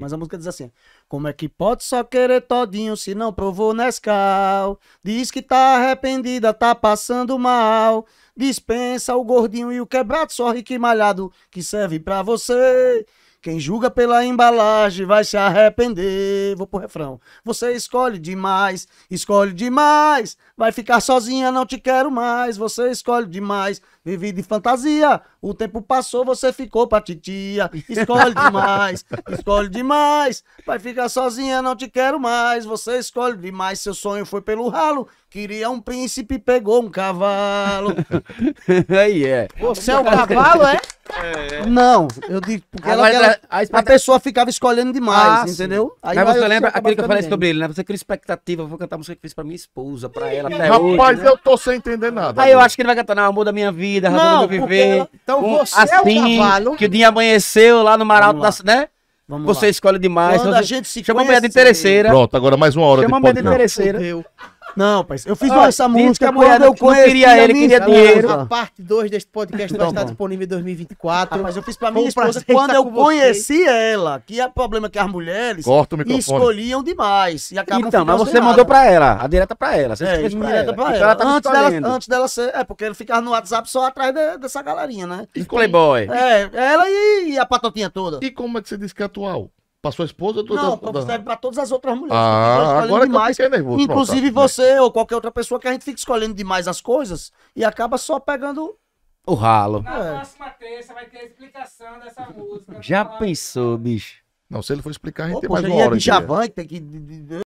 Mas a música diz assim: Como é que pode só querer todinho se não provou Nescau? Diz que tá arrependida, tá passando mal. Dispensa o gordinho e o quebrado, só rico e malhado, que serve pra você. Quem julga pela embalagem vai se arrepender. Vou pro refrão. Você escolhe demais, escolhe demais. Vai ficar sozinha, não te quero mais. Você escolhe demais, vive de fantasia. O tempo passou, você ficou pra titia. Escolhe demais, escolhe demais. Vai ficar sozinha, não te quero mais. Você escolhe demais, seu sonho foi pelo ralo. Queria um príncipe, pegou um cavalo. Aí é. Você é o cavalo, é? É, é. Não, eu digo, porque ela, ela, a, a, pessoa ficava escolhendo demais, ah, entendeu? Aí Mas você lembra aquilo que eu falei sobre ele, né? Você cria expectativa, vou cantar a música que fiz pra minha esposa, pra ela, até Rapaz, hoje. Né? eu tô sem entender nada. Aí eu acho que ele vai cantar, não, amor da minha vida, razão do meu viver. Ela... Então um, você assim, é o assim, cavalo. Que o dia amanheceu lá no Maralto da... né? Vamos você lá. escolhe demais. Quando você... a gente se Chama conhece... a mulher de interesseira. Pronto, agora mais uma hora Chama de Chama a mulher de interesseira. Não, pai, eu fiz Ó, essa música quando eu conheci. queria ele, queria dinheiro. A parte 2 deste podcast então, vai estar disponível em 2024. Mas eu fiz pra minha esposa quando eu com conheci ela, que é o problema que as mulheres Corta o escolhiam demais. E acabam Então, mas você mandou pra ela, a direta pra ela. Você É, fez pra ela. direta pra Então ela. tá antes, dela, antes dela ser. É, porque ele ficava no WhatsApp só atrás de- dessa galerinha, né? E Playboy. É, ela e, e a patotinha toda. E como é que você diz que é atual? Pra sua esposa ou todas Não, as... serve pra todas as outras mulheres. Ah, né? agora demais. Que eu nervoso. Inclusive Pronto, tá, você né? ou qualquer outra pessoa que a gente fica escolhendo demais as coisas e acaba só pegando o ralo. Na é. próxima terça vai ter a explicação dessa música. Já pensou, bicho? Não, se ele for explicar, a gente Ô, tem mais uma é hora. É Djavan, tem que...